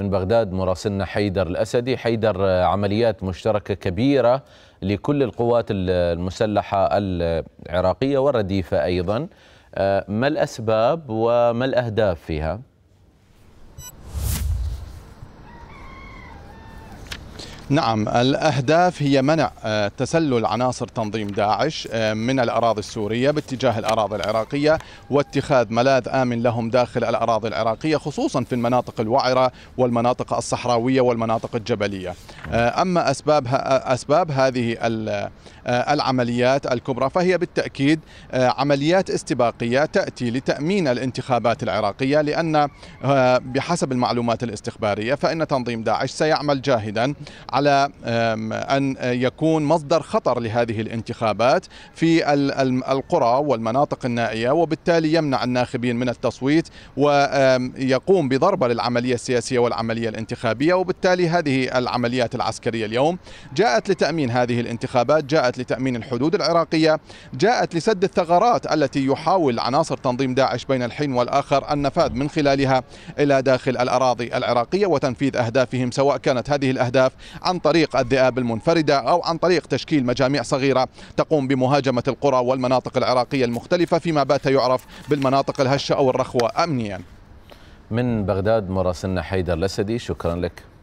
من بغداد مراسلنا حيدر الأسدي حيدر آه، عمليات مشتركة كبيرة لكل القوات المسلحة العراقية والرديفة أيضا آه، ما الأسباب وما الأهداف فيها؟ نعم الأهداف هي منع آه، تسلل عناصر تنظيم داعش آه، من الأراضي السورية باتجاه الأراضي العراقية واتخاذ ملاذ آمن لهم داخل الأراضي العراقية خصوصا في المناطق الوعرة والمناطق الصحراوية والمناطق الجبلية آه، أما أسباب, أسباب هذه العمليات الكبرى فهي بالتأكيد عمليات استباقية تأتي لتأمين الانتخابات العراقية لأن بحسب المعلومات الاستخبارية فإن تنظيم داعش سيعمل جاهدا على أن يكون مصدر خطر لهذه الانتخابات في القرى والمناطق النائية وبالتالي يمنع الناخبين من التصويت ويقوم بضربة للعملية السياسية والعملية الانتخابية وبالتالي هذه العمليات العسكرية اليوم جاءت لتأمين هذه الانتخابات جاءت لتأمين الحدود العراقية جاءت لسد الثغرات التي يحاول عناصر تنظيم داعش بين الحين والآخر النفاذ من خلالها إلى داخل الأراضي العراقية وتنفيذ أهدافهم سواء كانت هذه الأهداف عن طريق الذئاب المنفردة أو عن طريق تشكيل مجاميع صغيرة تقوم بمهاجمة القرى والمناطق العراقية المختلفة فيما بات يعرف بالمناطق الهشة أو الرخوة أمنيا من بغداد مراسلنا حيدر الأسدي شكرا لك